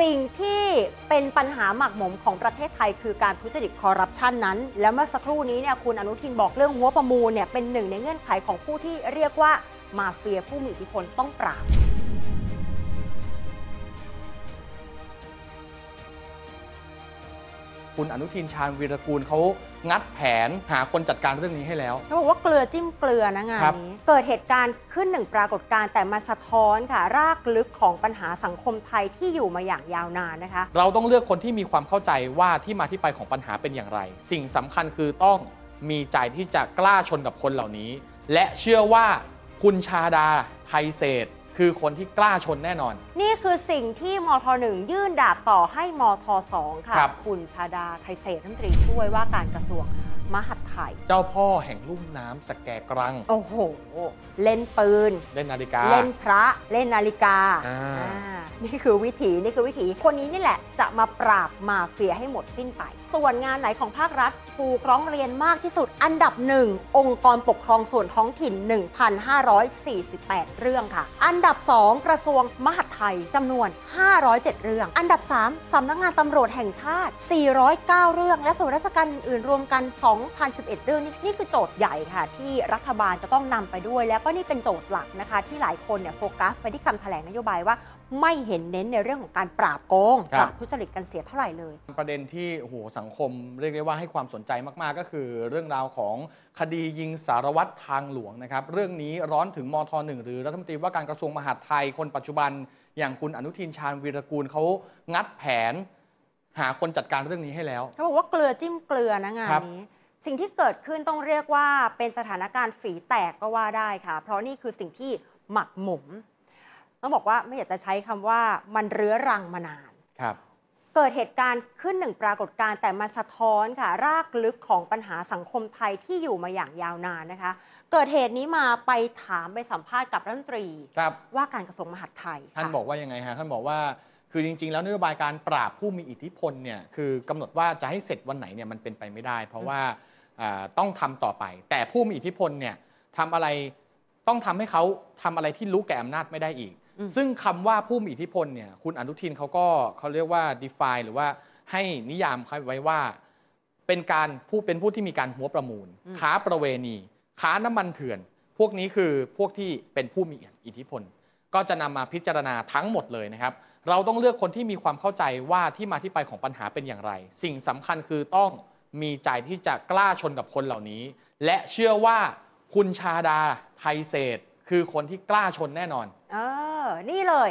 สิ่งที่เป็นปัญหาหมักหมมของประเทศไทยคือการทุจริตคอร์รัปชันนั้น แล้วเมื่อสักครู่นี้เนี่ยคุณอนุทินบอกเรื่องหัวประมูลเนี่ยเป็นหนึ่งในเงื่อนไขของผู้ที่เรียกว่ามาเฟียผู้มีอิทธิพลต้องปราบุณอนุทินชาญวีรกูลเขางัดแผนหาคนจัดการเรื่องนี้ให้แล้วเขาบอกว่าเกลือจิ้มเกลือนะงานนี้ เกิดเหตุการณ์ขึ้นหนึ่งปรากฏการณ์แต่มาสะท้อนค่ะรากลึกของปัญหาสังคมไทยที่อยู่มาอย่างยาวนานนะคะ เราต้องเลือกคนที่มีความเข้าใจว่าที่มาที่ไปของปัญหาเป็นอย่างไร สิ่งสำคัญคือต้องมีใจที่จะกล้าชนกับคนเหล่านี้ และเชื่อว่าคุณชาดาไทยเศษคือคนที่กล้าชนแน่นอน นี่คือสิ่งที่มทหนึ่งยื่นดาบต่อให้มทสองค่ะคบคุณชาดาไทยเศษรัฐมนตรีช่วยว่าการกระทรวงมหาดไข่เจ้าพ่อแห่งลุ่มน้ำสแกกรัง โอ้โห เล่นปืน เล่นนาฬิกา เล่นพระ เล่นนาฬิกา อ่า นี่คือวิถี นี่คือวิถี คนนี้นี่แหละจะมาปราบมาเฟียให้หมดสิ้นไป ส่วนงานไหนของภาครัฐถูกร้องเรียนมากที่สุด อันดับหนึ่งองค์กรปกครองส่วนท้องถิ่น 1,548 เรื่องค่ะ อันดับ 2 กระทรวงมหาดไทยจำนวน 507 เรื่อง อันดับ 3สำนักงานตำรวจแห่งชาติ409เรื่อง และส่วนราชการอื่นๆรวมกัน11เรื่องนี่นี่คือโจทย์ใหญ่ค่ะ ที่รัฐบาลจะต้องนำไปด้วย แล้วก็นี่เป็นโจทย์หลักนะคะ ที่หลายคนเนี่ยโฟกัสไปที่คำแถลงนโยบายว่าไม่เห็นเน้นในเรื่องของการปราบโกงปราบทุจริตกันเสียเท่าไหร่เลย ประเด็นที่โหสังคมเรียกได้ว่าให้ความสนใจมากๆก็คือ เรื่องราวของคดียิงสารวัตรทางหลวงนะครับเรื่องนี้ร้อนถึงมทหนึ่งหรือรัฐมนตรีว่าการกระทรวงมหาดไทย คนปัจจุบัน อย่างคุณอนุทินชาญวีรกูลเขางัดแผนหาคนจัดการเรื่องนี้ให้แล้วเขาบอกว่าเกลือจิ้มเกลือนะงานนี้สิ่งที่เกิดขึ้นต้องเรียกว่าเป็นสถานการณ์ฝีแตกก็ว่าได้ค่ะเพราะนี่คือสิ่งที่หมักหมมต้องบอกว่าไม่อยากจะใช้คำว่ามันเรื้อรังมานานครับเกิดเหตุการณ์ขึ้นหนึ่งปรากฏการณ์แต่มาสะท้อนค่ะรากลึกของปัญหาสังคมไทยที่อยู่มาอย่างยาวนานนะคะเกิดเหตุนี้มาไปถามไปสัมภาษณ์กับรัฐมนตรีรว่าการกระทรวงมหาดไทยท่านบอกว่ายังไงฮะท่านบอกว่าคือจริง ๆ แล้วนโยบายการปราบผู้มีอิทธิพลเนี่ยคือกำหนดว่าจะให้เสร็จวันไหนเนี่ยมันเป็นไปไม่ได้ เพราะว่าต้องทำต่อไปแต่ผู้มีอิทธิพลเนี่ยทำอะไรต้องทำให้เขาทำอะไรที่รู้แก่อำนาจไม่ได้อีก ซึ่งคำว่าผู้มีอิทธิพลเนี่ยคุณอนุทินเขาก็เขาเรียกว่า define หรือว่าให้นิยามเขาไว้ว่าเป็นการผู้เป็นผู้ที่มีการหัวประมูลค้าประเวณีค้าน้ำมันเถื่อนพวกนี้คือพวกที่เป็นผู้มีอิทธิพล ก็จะนำมาพิจารณาทั้งหมดเลยนะครับ เราต้องเลือกคนที่มีความเข้าใจว่าที่มาที่ไปของปัญหาเป็นอย่างไร สิ่งสำคัญคือต้องมีใจที่จะกล้าชนกับคนเหล่านี้ และเชื่อว่า คุณชาดาไทยเศษ คือคนที่กล้าชนแน่นอน เออ นี่เลย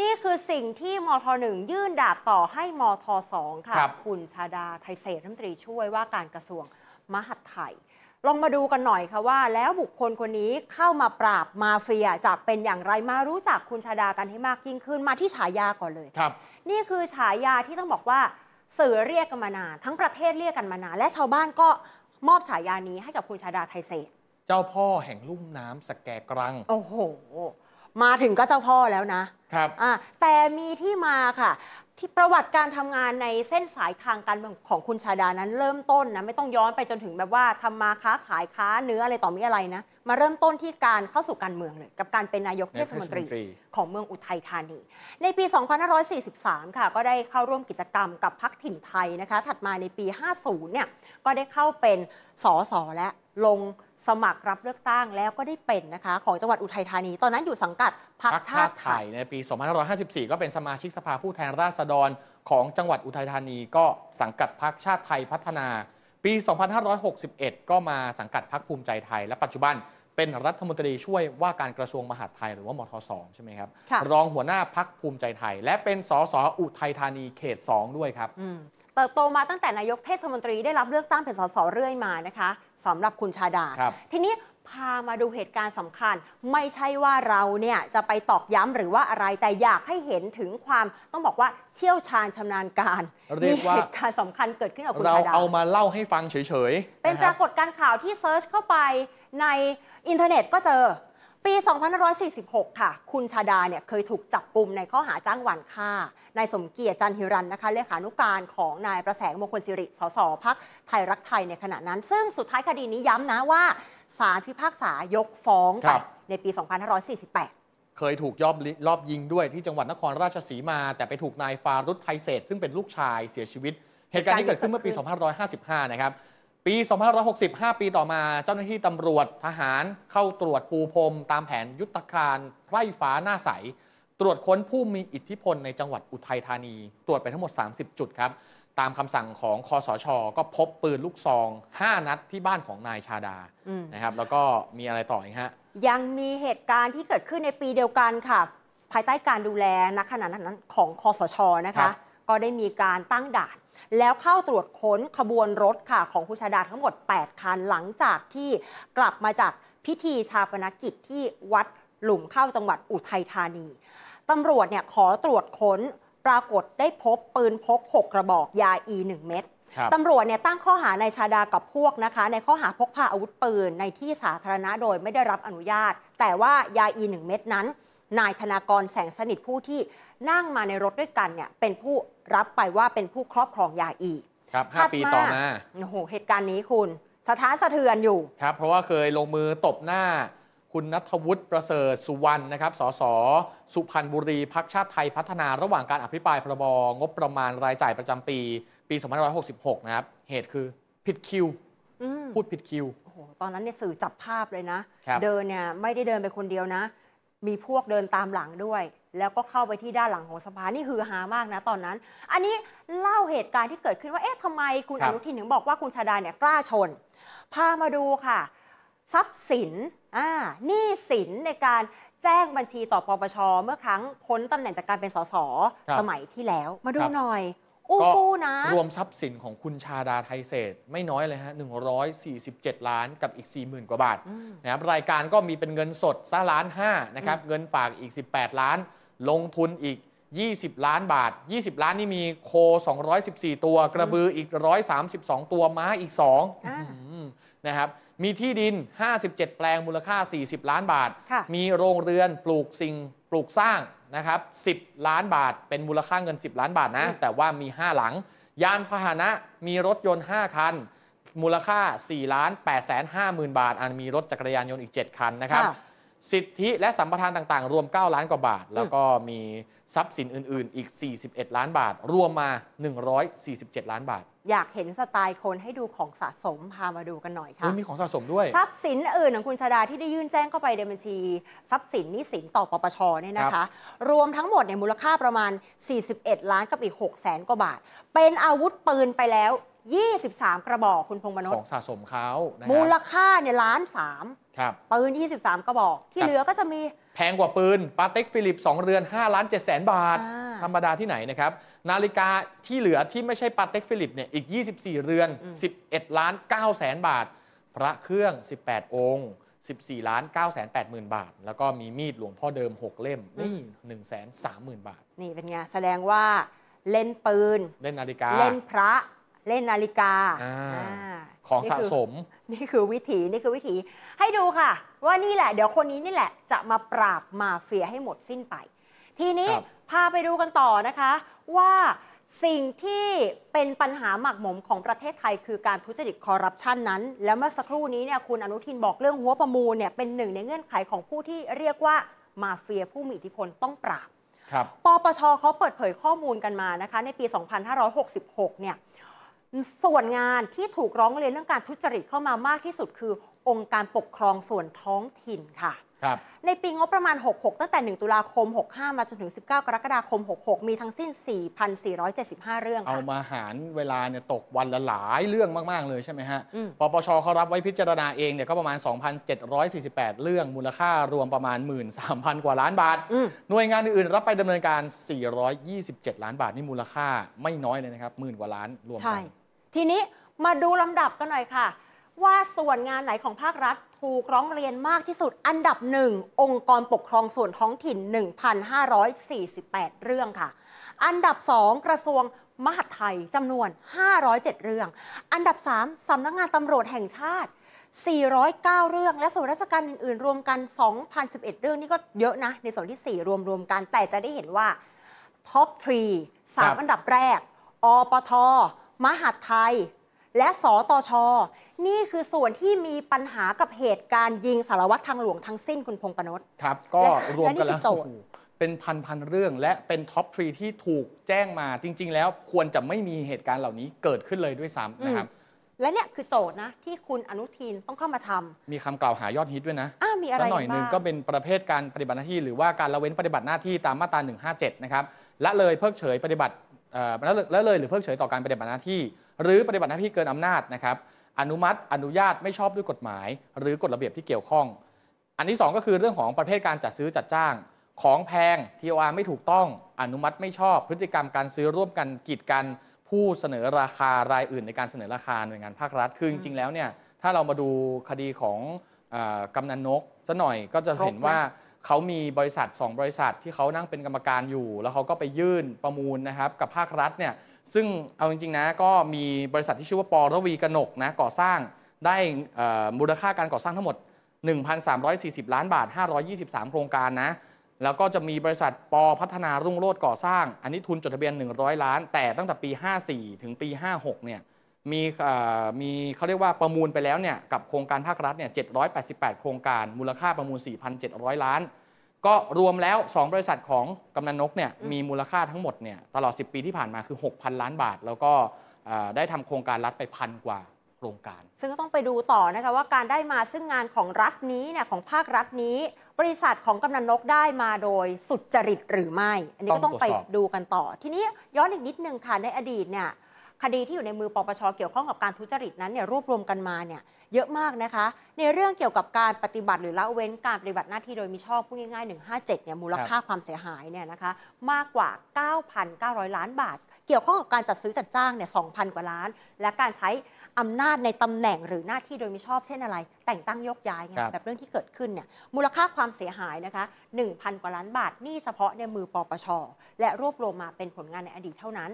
นี่คือสิ่งที่มทหนึ่งยื่นดาบต่อให้มทสองค่ะคคุณชาดาไทยเศษรัฐมนตรีช่วยว่าการกระทรวงมหาดไทยลองมาดูกันหน่อยค่ะว่าแล้วบุคคลคนนี้เข้ามาปราบมาเฟียจากเป็นอย่างไรมารู้จักคุณชาดากันให้มากยิ่งขึ้นมาที่ฉายาก่อนเลยครับ นี่คือฉายาที่ต้องบอกว่าสื่อเรียกกันมานานทั้งประเทศเรียกกันมานานและชาวบ้านก็มอบฉายานี้ให้กับคุณชาดาไทยเศษเจ้าพ่อแห่งลุ่มน้ำสแกกรัง โอ้โห มาถึงก็เจ้าพ่อแล้วนะ ครับอ่าแต่มีที่มาค่ะที่ประวัติการทำงานในเส้นสายทางการเมืองของคุณชาดานั้น เริ่มต้นนะไม่ต้องย้อนไปจนถึงแบบว่าทำมาค้าขายค้าเนื้ออะไรต่อมีอะไรนะมาเริ่มต้นที่การเข้าสู่การเมืองเลยกับการเป็นนายกเทศมนตรี ของเมืองอุทัยธานี ในปี 2543 ค่ะ ก็ได้เข้าร่วมกิจกรรมกับพักถิ่นไทยนะคะถัดมาในปี 50 เนี่ยก็ได้เข้าเป็นสสและลงสมัครรับเลือกตั้งแล้วก็ได้เป็นนะคะของจังหวัดอุทัยธานีตอนนั้นอยู่สังกัดพรรคชาติไทยในปี 2554 ก็เป็นสมาชิกสภาผู้แทนราษฎร ของจังหวัดอุทัยธานีก็สังกัดพรรคชาติไทยพัฒนา ปี 2561 ก็มาสังกัดพรรคภูมิใจไทยและปัจจุบันเป็นรัฐมนตรีช่วยว่าการกระทรวงมหาดไทยหรือว่ามทสองใช่ไหมครับ รองหัวหน้าพักภูมิใจไทย และเป็นสสอุทัยธานีเขต 2 ด้วยครับเติบโตมาตั้งแต่นายกเทศมนตรีได้รับเลือกตั้งเป็นสสเรื่อยมานะคะสำหรับคุณชาดา ทีนี้พามาดูเหตุการณ์สำคัญ ไม่ใช่ว่าเราเนี่ยจะไปตอกย้ำหรือว่าอะไรแต่อยากให้เห็นถึงความต้องบอกว่าเชี่ยวชาญชำนาญการมีเหตุการณ์สำคัญเกิดขึ้นกับคุณชาดาเราเอามาเล่าให้ฟังเฉย ๆ เป็นปรากฏการข่าวที่เซิร์ชเข้าไปในอินเทอร์เน็ตก็เจอ ปี 2546 ค่ะ คุณชาดาเนี่ยเคยถูกจับกลุ่มในข้อหาจ้างหวานฆ่านายสมเกียรติจันทิรันนะคะเลขานุการของนายประแสงมงคลสิริสสพักไทยรักไทยในขณะนั้น ซึ่งสุดท้ายคดีนี้ย้ำนะว่า สารพิพากษายกฟ้องไปในปี 2548 เคยถูกยอบรอบยิงด้วยที่จังหวัดนครราชสีมา แต่ไปถูกนายฟารุตไทยเศษซึ่งเป็นลูกชายเสียชีวิต เหตุการณ์นี้เกิดขึ้นเมื่อปี 2555 นะครับปี 2560 5ปีต่อมา เจ้าหน้าที่ตำรวจทหารเข้าตรวจปูพรม ตามแผนยุทธการไร่ฟ้าหน้าใส ตรวจค้นผู้มีอิทธิพลในจังหวัดอุทัยธานีตรวจไปทั้งหมด 30 จุดครับ ตามคำสั่งของคอสช ก็พบปืนลูกซอง 5 นัดที่บ้านของนายชาดานะครับ แล้วก็มีอะไรต่ออีกฮะยังมีเหตุการณ์ที่เกิดขึ้นในปีเดียวกันค่ะ ภายใต้การดูแลนักขณะนั้นของคอสชนะคะคก็ได้มีการตั้งด่าน แล้วเข้าตรวจค้นขบวนรถค่ะ ของคุชาดาทั้งหมด 8 คัน หลังจากที่กลับมาจากพิธีชาปนกิจที่วัดหลุมเข้าจังหวัดอุทัยธานีตำรวจเนี่ยขอตรวจค้นปรากฏได้พบปืนพก 6กระบอกยาอี 1 เม็ดตำรวจเนี่ยตั้งข้อหานายชาดากับพวกนะคะ ในข้อหาพกพาอาวุธปืน ในที่สาธารณะโดยไม่ได้รับอนุญาตแต่ว่ายาอี1เม็ดนั้นนายธนากรแสงสนิทผู้ที่นั่งมาในรถด้วยกันเนี่ยเป็นผู้รับไปว่าเป็นผู้ครอบครองยาอีก ครับ 5 ปีต่อมา โอ้โห เหตุการณ์นี้คุณสถานสะเทือนอยู่ ครับ เพราะว่าเคยลงมือตบหน้า คุณนัทวุฒิประเสริฐสุวรรณนะครับ สสสุพรรณบุรีพักชาติไทยพัฒนาระหว่างการอภิปรายพรบงบประมาณรายจ่ายประจำปีปี 2566 นะครับ เหตุคือผิดคิวพูดผิดคิว โอ้โห ตอนนั้นเนี่ยสื่อจับภาพเลยนะ เดินเนี่ยไม่ได้เดินไปคนเดียวนะมีพวกเดินตามหลังด้วย แล้วก็เข้าไปที่ด้านหลังของสภานี่ฮือฮามากนะตอนนั้น อันนี้เล่าเหตุการณ์ที่เกิดขึ้นว่าเอ๊ะทำไมคุณอนุทินถึงบอกว่าคุณชาดาเนี่ยกล้าชน พามาดูค่ะ ทรัพย์สินอ่านี่สินในการแจ้งบัญชีต่อปปชเมื่อครั้งพ้นตำแหน่งจากการเป็นสสสมัยที่แล้วมาดูหน่อยอู้ฟู่นะรวมทรัพย์สินของคุณชาดาไทยเศษไม่น้อยเลยฮะ147 ล้านกับอีก 40,000 กว่าบาทนะครับรายการก็มีเป็นเงินสด ซะล้าน5นะครับ เงินฝากอีก 18 ล้าน ลงทุนอีก 20 ล้านบาท 20 ล้านนี่มีโค 214 ตัวกระบืออีก 132 ตัวม้าอีก2นะครับ มีที่ดิน 57 แปลงมูลค่า 40 ล้านบาท มีโรงเรือนปลูกสิ่งปลูกสร้างนะครับ10 ล้านบาทเป็นมูลค่าเงิน 10 ล้านบาทนะแต่ว่ามี 5 หลัง ยานพาหนะมีรถยนต์ 5 คัน มูลค่า4ล้าน8 5 0 0 0 0 บาท อันมีรถจักรยานยนต์อีก 7 คันนะครับสิทธิและสัมปทานต่างๆ รวม 9 ล้านกว่าบาท แล้วก็มีทรัพย์สินอื่น ๆ อีก 41 ล้านบาท รวมมา 147 ล้านบาท อยากเห็นสไตล์คนให้ดูของสะสมพามาดูกันหน่อยค่ะ มีของสะสมด้วยทรัพย์สินอื่นของคุณชาดาที่ได้ยื่นแจ้งเข้าไปในบัญชีทรัพย์สินนิสินต่อปปชเนี่ยนะคะ รวมทั้งหมดเนี่ยมูลค่าประมาณ 41 ล้านกับอีก6แสนกว่าบาท เป็นอาวุธปืนไปแล้ว23 กระบอกคุณพงษ์มนษย์ของสะสมเขามูลค่าเนี่ยล้านสามครับปืน 23 กระบอกที่เหลือก็จะมี แพงกว่าปืนปาเต็กฟิลิป2เรือน5 ล้าน7แสนบาท ธรรมดาที่ไหนนะครับ นาฬิกาที่เหลือที่ไม่ใช่ปาเต็กฟิลิปเนี่ยอีก 24 เรือน 11 ล้าน9แสนบาท พระเครื่อง 18 องค์ 14 ล้าน9แสน8หมื่นบาท แล้วก็มีมีดหลวงพ่อเดิม 6 เล่ม นี่1แสน3หมื่นบาท นี่เป็นไงแสดงว่าเล่นปืนเล่นนาฬิกาเล่นพระเล่นนาฬิกาของสะสมนี่คือวิถีนี่คือวิถีให้ดูค่ะ ว่านี่แหละเดี๋ยวคนนี้นี่แหละ จะมาปราบมาเฟียให้หมดสิ้นไป ทีนี้พาไปดูกันต่อนะคะว่าสิ่งที่เป็นปัญหาหมักหมมของประเทศไทย คือการทุจริตคอร์รัปชันนั้น แล้วเมื่อสักครู่นี้เนี่ยคุณอนุทินบอกเรื่องหัวประมูลเนี่ยเป็นหนึ่งในเงื่อนไขของผู้ที่เรียกว่ามาเฟียผู้มีอิทธิพลต้องปราบปปชเขาเปิดเผยข้อมูลกันมานะคะในปี 2566 เนี่ยส่วนงานที่ถูกร้องเรียนเรื่องการทุจริตเข้ามามากที่สุดคือองค์การปกครองส่วนท้องถิ่นค่ะในปีงบประมาณ 66 ตั้งแต่ 1 ตุลาคม 65 มาจนถึง 19 กรกฎาคม 66 มีทั้งสิ้น 4,475 เรื่องเอามาหารเวลาเนี่ยตกวันละหลายเรื่องมาก ๆ เลยใช่ไหมฮะปปชเขารับไว้พิจารณาเองเนี่ยก็ประมาณ 2,748 เรื่องมูลค่ารวมประมาณ 13,000 กว่าล้านบาท หน่วยงานอื่นๆรับไปดำเนินการ 427 ล้านบาทนี่มูลค่าไม่น้อยเลยนะครับหมื่นกว่าล้านรวมกันทีนี้มาดูลำดับกันหน่อยค่ะ ว่าส่วนงานไหนของภาครัฐถูกร้องเรียนมากที่สุด อันดับหนึ่งองค์กรปกครองส่วนท้องถิ่น 1,548 เรื่องค่ะ อันดับสองกระทรวง มหาดไทยจำนวน 507 เรื่อง อันดับสามสำนักงงานตำรวจแห่งชาติ 409 เรื่องและส่วนราชการอื่นๆรวมกัน 2,011 เรื่องนี่ก็เยอะนะ ในส่วนที่ 4 รวมๆกันแต่จะได้เห็นว่าท็อปทรีสามอันดับแรกอปทมหาดไทยและสตชนี่คือส่วนที่มีปัญหากับเหตุการณ์ยิงสารวัตรทางหลวงทั้งสิ้นคุณพงษ์ปนศ ครับ ก็รวมกันแล้วเป็นพันพันเรื่อง และเป็นท็อปทรีที่ถูกแจ้งมาจริง ๆ แล้วควรจะไม่มีเหตุการณ์เหล่านี้เกิดขึ้นเลยด้วยซ้ำนะครับและเนี่ยคือโจทย์นะที่คุณอนุทินต้องเข้ามาทำ มีคำกล่าวหายอดฮิตด้วยนะอ่ามีอะไรหน่อยหนึ่งก็เป็นประเภทการปฏิบัติหน้าที่หรือว่าการละเว้นปฏิบัติหน้าที่ตามมาตรา 157 นะครับละเลยเพิกเฉยปฏิบัติละเลยหรือเพิกเฉยต่อการปฏิบัติหน้าที่ หรือปฏิบัติหน้าที่เกินอำนาจนะครับอนุมัติอนุญาตไม่ชอบด้วยกฎหมาย หรือกฎระเบียบที่เกี่ยวข้อง อันที่ 2 ก็คือเรื่องของประเภทการจัดซื้อจัดจ้าง ของแพง TOR ไม่ถูกต้อง อนุมัติไม่ชอบพฤติกรรมการซื้อร่วมกันกีดกันผู้เสนอราคารายอื่นในการเสนอราคาหน่วยงานภาครัฐ คือจริงๆแล้วเนี่ยถ้าเรามาดูคดีของกำนันนกสะหน่อยก็จะเห็นว่าเขามีบริษัท 2 บริษัทที่เขานั่งเป็นกรรมการอยู่ แล้วเขาก็ไปยื่นประมูลนะครับกับภาครัฐเนี่ยซึ่งเอาจริงๆนะก็มีบริษัทที่ชื่อว่าปอรวีกนกนะก่อสร้างได้มูลค่าการก่อสร้างทั้งหมด 1,340 ล้านบาท 523 โครงการนะแล้วก็จะมีบริษัทปอพัฒนารุ่งโรดก่อสร้าง อันนี้ทุนจดทะเบียน 100 ล้าน แต่ตั้งแต่ปี 54 ถึงปี56เนี่ยมีมีเขาเรียกว่าประมูลไปแล้วเนี่ยกับโครงการภาครัฐเนี่ย788 โครงการมูลค่าประมูล 4,700 ล้าน ก็รวมแล้ว2บริษัทของกำนันนกเนี่ยมีมูลค่าทั้งหมดเนี่ยตลอด 10 ปีที่ผ่านมาคือ 6,000 ล้านบาท แล้วก็ได้ทำโครงการรัฐไปพันกว่าโครงการ ซึ่งก็ต้องไปดูต่อนะคะว่าการได้มาซึ่งงานของรัฐนี้เนี่ยของภาครัฐนี้ บริษัทของกำนันนกได้มาโดยสุจริตหรือไม่ อันนี้ก็ต้องไปดูกันต่อทีนี้ย้อนอีกนิดนึงค่ะในอดีตเนี่ยคดีที่อยู่ในมือปปช เกี่ยวข้องกับการทุจริตนั้นเนี่ยรวบรวมกันมาเนี่ยเยอะมากนะคะ ในเรื่องเกี่ยวกับการปฏิบัติหรือละเว้น การปฏิบัติหน้าที่โดยมิชอบพูดง่ายๆ 157เนี่ยมูลค่าความเสียหายเนี่ยนะคะมากกว่า 9,900 ล้านบาท เกี่ยวข้องกับการจัดซื้อจัดจ้างเนี่ย2,000 กว่าล้าน และการใช้อำนาจในตำแหน่งหรือหน้าที่โดยมิชอบเช่นอะไร แต่งตั้งยกย้ายไงแบบเรื่องที่เกิดขึ้นเนี่ยมูลค่าความเสียหายนะคะ1,000กว่าล้านบาท นี่เฉพาะในมือปปช และรวบรวมมาเป็นผลงานในอดีตเท่านั้น